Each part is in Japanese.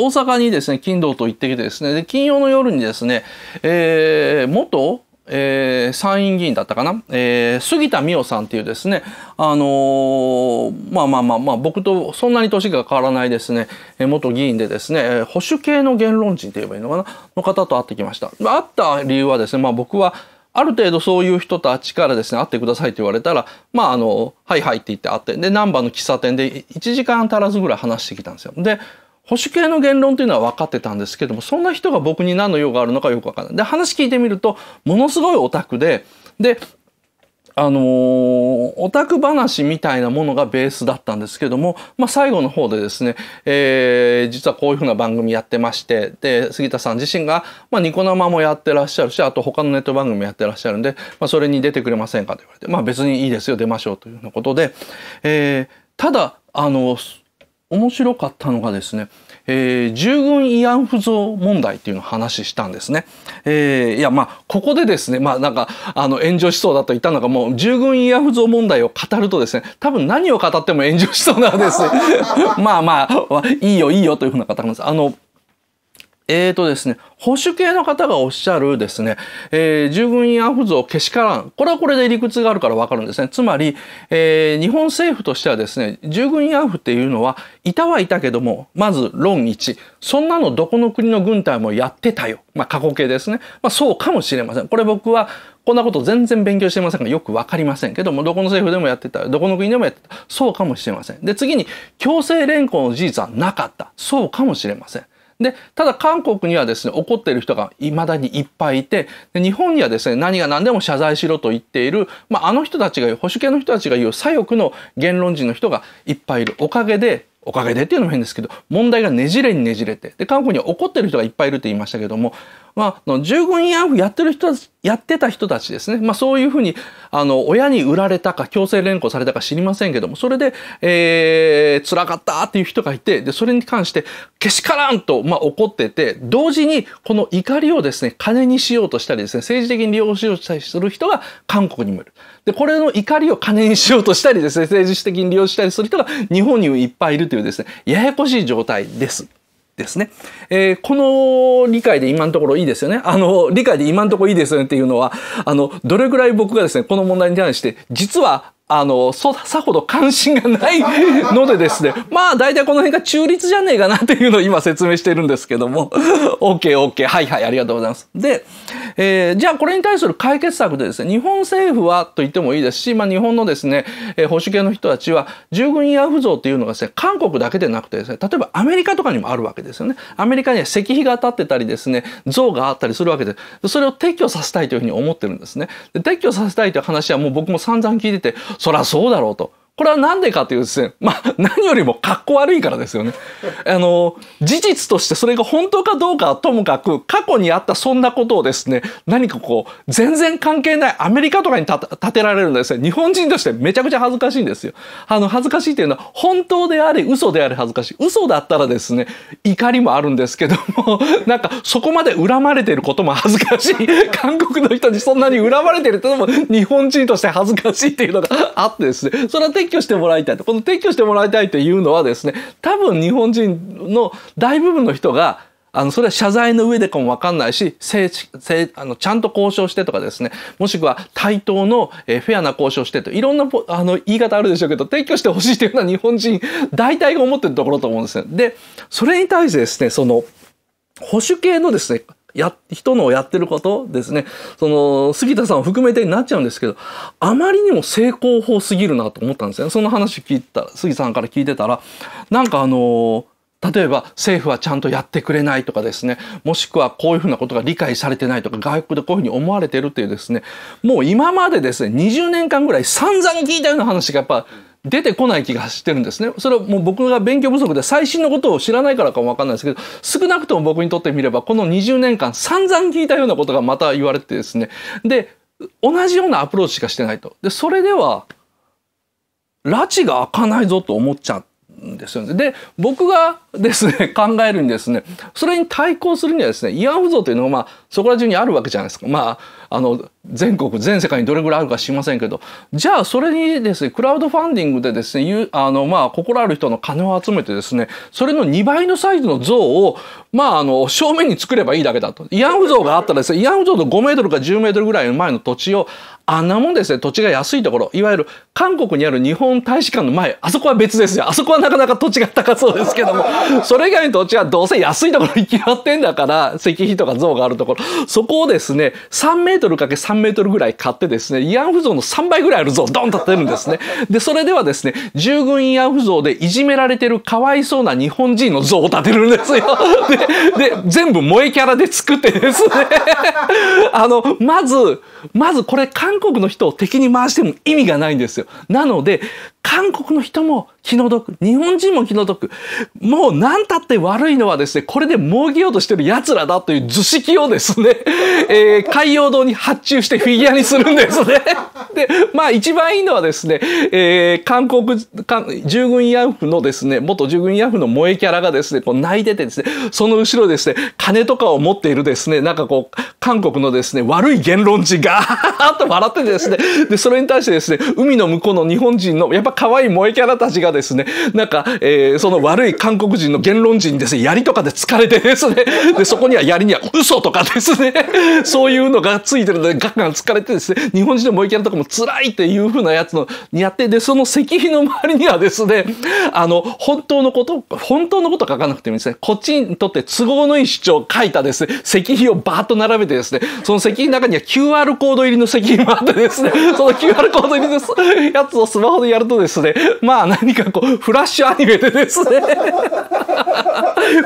大阪にですね、金堂と行ってきてですね、で金曜の夜にですね、えー、元えー、参院議員だったかな、えー、杉田美脈さんっていうですね、あのー、まあまあまあまあ僕とそんなに年が変わらないですね、元議員でですね保守系の言論人と言えばいいのかなの方と会ってきました。会った理由はですね、まあ、僕はある程度そういう人たちからですね、会ってくださいって言われたら、まああの、はいはいって言って会って、で、難波の喫茶店で1時間足らずぐらい話してきたんですよ。で、保守系の言論というのは分かってたんですけども、そんな人が僕に何の用があるのかよく分からない。で、話聞いてみると、ものすごいオタクで、で、あのー、オタク話みたいなものがベースだったんですけども、まあ、最後の方でですね、えー、実はこういうふうな番組やってまして、で、杉田さん自身が、まあ、ニコ生もやってらっしゃるし、あと他のネット番組もやってらっしゃるんで、まあ、それに出てくれませんかと言われて、まあ、別にいいですよ、出ましょうというようなことで、えー、ただ、あの、面白かったのがですね、えー、従軍慰安婦像問題っていうのを話したんですね。えー、いや、まあ、ここでですね、まあ、なんか、あの、炎上しそうだと言ったのが、もう、従軍慰安婦像問題を語るとですね、多分何を語っても炎上しそうなんです。まあまあ、いいよいいよというふうな方なんです。あの、えーとですね、保守系の方がおっしゃるですね、えー、従軍慰安婦像けしからん。これはこれで理屈があるからわかるんですね。つまり、えー、日本政府としてはですね、従軍慰安婦っていうのは、いたはいたけども、まず論1。そんなのどこの国の軍隊もやってたよ。まあ、過去形ですね。まあ、そうかもしれません。これ僕は、こんなこと全然勉強してませんが、よくわかりませんけども、どこの政府でもやってた、どこの国でもやってた、そうかもしれません。で、次に、強制連行の事実はなかった。そうかもしれません。でただ韓国にはですね怒っている人がいまだにいっぱいいて日本にはですね何が何でも謝罪しろと言っている、まあ、あの人たちが言う保守系の人たちが言う左翼の言論人の人がいっぱいいるおかげでおかげでっていうのも変ですけど問題がねじれにねじれてで韓国には怒ってる人がいっぱいいるって言いましたけども、まあ、の従軍慰安婦やってる人たちやってた人たちですね。まあそういうふうに、あの、親に売られたか、強制連行されたか知りませんけども、それで、えー、辛かったっていう人がいて、で、それに関して、けしからんと、まあ怒ってて、同時に、この怒りをですね、金にしようとしたりですね、政治的に利用しようとしたりする人が韓国にもいる。で、これの怒りを金にしようとしたりですね、政治的に利用したりする人が日本にもいっぱいいるというですね、ややこしい状態です。ですね。えー、この理解で今のところいいですよね。あの、理解で今のところいいですよねっていうのは、あの、どれぐらい僕がですね、この問題に対して、実はあの、そ、さほど関心がないのでですね、まあ大体この辺が中立じゃねえかなっていうのを今説明してるんですけども、OKOK、はいはい、ありがとうございます。で、えー、じゃあこれに対する解決策でですね、日本政府はと言ってもいいですし、まあ日本のですね、えー、保守系の人たちは、従軍慰安婦像っていうのがですね、韓国だけでなくてですね、例えばアメリカとかにもあるわけですよね。アメリカには石碑が立ってたりですね、像があったりするわけで、それを撤去させたいというふうに思ってるんですね。で撤去させたいという話はもう僕も散々聞いてて、そらそうだろうと。これは何でかというとですね、まあ、何よりも格好悪いからですよね。あの、事実としてそれが本当かどうかはともかく、過去にあったそんなことをですね、何かこう、全然関係ないアメリカとかに立てられるのですね、日本人としてめちゃくちゃ恥ずかしいんですよ。あの、恥ずかしいというのは、本当であれ、嘘であれ恥ずかしい。嘘だったらですね、怒りもあるんですけども、なんかそこまで恨まれてることも恥ずかしい。韓国の人にそんなに恨まれてるってのも、日本人として恥ずかしいっていうのがあってですね、それは撤去してもらいたいとこの撤去してもらいたいというのはですね多分日本人の大部分の人があのそれは謝罪の上でかも分かんないしあのちゃんと交渉してとかですねもしくは対等の、えフェアな交渉してといろんなあの言い方あるでしょうけど撤去してほしいというのは日本人大体が思ってるところと思うんですよ。でそれに対してですねその保守系のですねや、人のやってることですね。その、杉田さんを含めてになっちゃうんですけど、あまりにも成功法すぎるなと思ったんですね。その話聞いた、杉さんから聞いてたら、なんかあの、例えば政府はちゃんとやってくれないとかですね、もしくはこういうふうなことが理解されてないとか、外国でこういうふうに思われてるっていうですね、もう今までですね、20年間ぐらい散々聞いたような話がやっぱ、うん出てこない気がしてるんですね。それはもう僕が勉強不足で最新のことを知らないからかもわかんないですけど、少なくとも僕にとってみれば、この20年間散々聞いたようなことがまた言われてですね。で、同じようなアプローチしかしてないと。で、それでは、拉致が開かないぞと思っちゃう。ですよね。で僕がですね 考えるにですねそれに対抗するにはですね慰安婦像というのが、まあ、そこら中にあるわけじゃないですか。まああの全国全世界にどれぐらいあるか知りませんけどじゃあそれにですねクラウドファンディングでですねあの、まあ、心ある人の金を集めてですねそれの2倍のサイズの像を、まあ、あの正面に作ればいいだけだと慰安婦像があったらですね慰安婦像の5メートルか10メートルぐらいの前の土地をあんなもんですね土地が安いところいわゆる韓国にある日本大使館の前あそこは別ですよあそこはなかなか土地が高そうですけどもそれ以外の土地はどうせ安いところに決まってんだから石碑とか像があるところそこをですね3メートルかけ3メートルぐらい買ってですね慰安婦像の3倍ぐらいある像ドンと建てるんですねでそれではですね従軍慰安婦像でいじめられてるかわいそうな日本人の像を建てるんですよで全部萌えキャラで作ってですねあのまずまずこれ韓韓国の人を敵に回しても意味がないんですよ。なので、韓国の人も気の毒、日本人も気の毒、もう何たって悪いのはですね、これで儲けようとしてる奴らだという図式をですね、えー、海洋堂に発注してフィギュアにするんですね。で、まあ一番いいのはですね、えー、韓国、従軍ヤフのですね、元従軍ヤフの萌えキャラがですね、こう泣いててですね、その後ろですね、金とかを持っているですね、なんかこう、韓国のですね、悪い言論人がー っと笑っててですね、で、それに対してですね、海の向こうの日本人の、やっぱ可愛い萌えキャラたちがですね、なんか、えー、その悪い韓国人の言論人ですね、槍とかで疲れてですね、で、そこには槍には嘘とかですね、そういうのがついてるので、ガンガン疲れてですね、日本人の萌えキャラとかも辛いっていう風なやつの、にやって、で、その石碑の周りにはですね、あの、本当のこと、本当のこと書かなくてもですね、こっちにとって都合のいい主張を書いたですね、石碑をバーッと並べてですね、その石碑の中には QR コード入りの石碑もあってですね、その QR コード入りのやつをスマホでやるとですね、まあ何かこう、フラッシュアニメでですね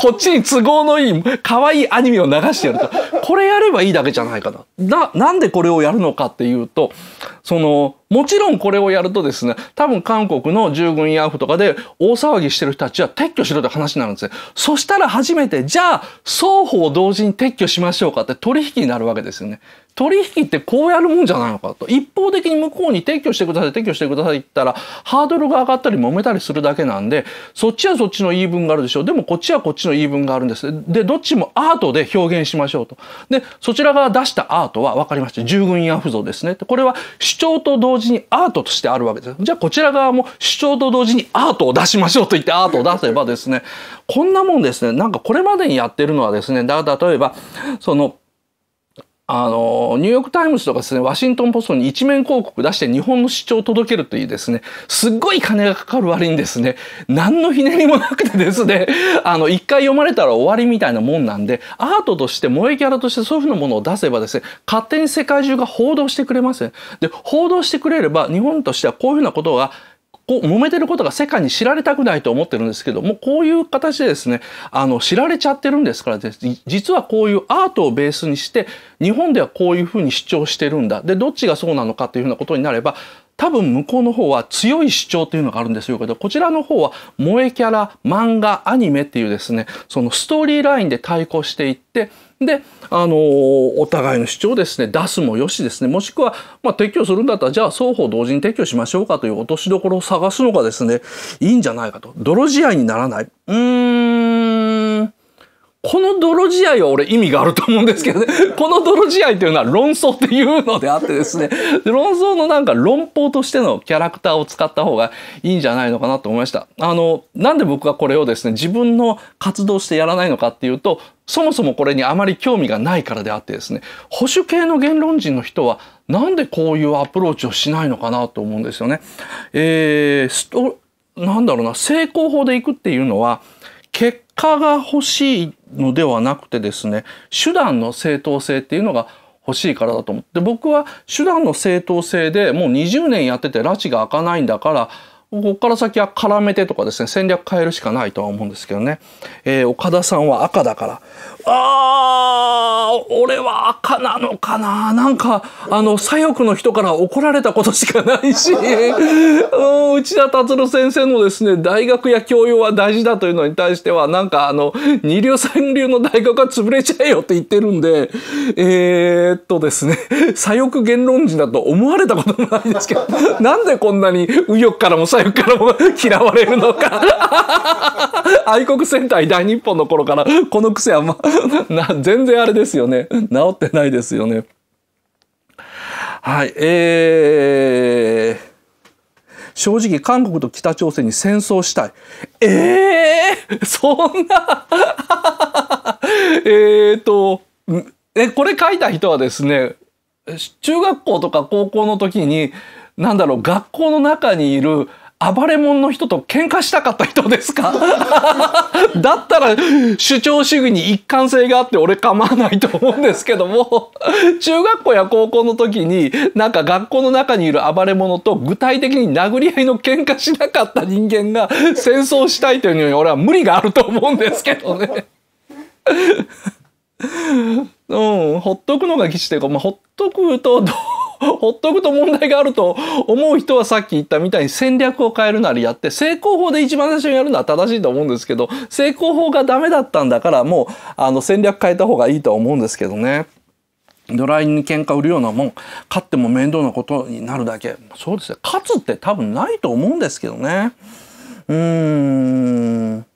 こっちに都合のいい、可愛いアニメを流してやると。これやればいいだけじゃないかな。な、なんでこれをやるのかっていうと、その、もちろんこれをやるとですね、多分韓国の従軍慰安婦とかで大騒ぎしてる人たちは撤去しろって話になるんですね。そしたら初めて、じゃあ、双方同時に撤去しましょうかって取引になるわけですよね。取引ってこうやるもんじゃないのかと一方的に向こうに撤去してください撤去してくださいって言ったらハードルが上がったり揉めたりするだけなんでそっちはそっちの言い分があるでしょうでもこっちはこっちの言い分があるんですでどっちもアートで表現しましょうとでそちらが出したアートは分かりました従軍慰安婦像ですねこれは主張と同時にアートとしてあるわけですじゃあこちら側も主張と同時にアートを出しましょうと言ってアートを出せばですねこんなもんですねなんかこれまでにやってるのはですねだ例えばそのあの、ニューヨークタイムズとかですね、ワシントンポストに一面広告出して日本の主張を届けるというですね、すっごい金がかかる割にですね、何のひねりもなくてですね、あの、一回読まれたら終わりみたいなもんなんで、アートとして萌えキャラとしてそういうふうなものを出せばですね、勝手に世界中が報道してくれますで、報道してくれれば、日本としてはこういうふうなことがこう揉めてることが世界に知られたくないと思ってるんですけどもこういう形でですねあの知られちゃってるんですから実はこういうアートをベースにして日本ではこういうふうに主張してるんだでどっちがそうなのかというふうなことになれば多分向こうの方は強い主張というのがあるんですよけど、こちらの方は萌えキャラ、漫画、アニメっていうですね、そのストーリーラインで対抗していって、で、あのー、お互いの主張ですね、出すもよしですね、もしくは、まあ、撤去するんだったら、じゃあ双方同時に撤去しましょうかという落としどころを探すのがですね、いいんじゃないかと。泥仕合にならない。うーん。この泥仕合は俺意味があると思うんですけどね この泥仕合っていうのは論争っていうのであってですね論争のなんか論法としてのキャラクターを使った方がいいんじゃないのかなと思いました。あの、なんで僕がこれをですね、自分の活動してやらないのかっていうと、そもそもこれにあまり興味がないからであってですね、保守系の言論人の人はなんでこういうアプローチをしないのかなと思うんですよね。えー、なんだろうな、成功法でいくっていうのは、結果が欲しいのではなくてですね手段の正当性っていうのが欲しいからだと思って僕は手段の正当性でもう20年やってて拉致が開かないんだからここから先は絡めてとかですね戦略変えるしかないとは思うんですけどね、えー、岡田さんは赤だからああ、俺は赤なのかななんか、あの、左翼の人から怒られたことしかないし、うん、内田達郎先生のですね、大学や教養は大事だというのに対しては、なんかあの、二流三流の大学は潰れちゃえよって言ってるんで、えー、っとですね、左翼言論人だと思われたこともないですけど、なんでこんなに右翼からも左翼からも嫌われるのか。愛国戦隊大日本の頃から、この癖はま な全然あれですよね治ってないですよね。はいえー、正直韓国と北朝鮮に戦争したい。えー、そんな えっとえこれ書いた人はですね中学校とか高校の時に何だろう学校の中にいる暴れ者の人と喧嘩したかった人ですか だったら主張主義に一貫性があって俺構わないと思うんですけども中学校や高校の時になんか学校の中にいる暴れ者と具体的に殴り合いの喧嘩しなかった人間が戦争したいというのに俺は無理があると思うんですけどね うん、ほっとくのが基地でほっとくとどほっとくと問題があると思う人はさっき言ったみたいに戦略を変えるなりやって成功法で一番最初にやるのは正しいと思うんですけど成功法がダメだったんだからもうあの戦略変えた方がいいとは思うんですけどね。ドライに喧嘩売るようなもん勝っても面倒なことになるだけそうですね勝つって多分ないと思うんですけどねうーん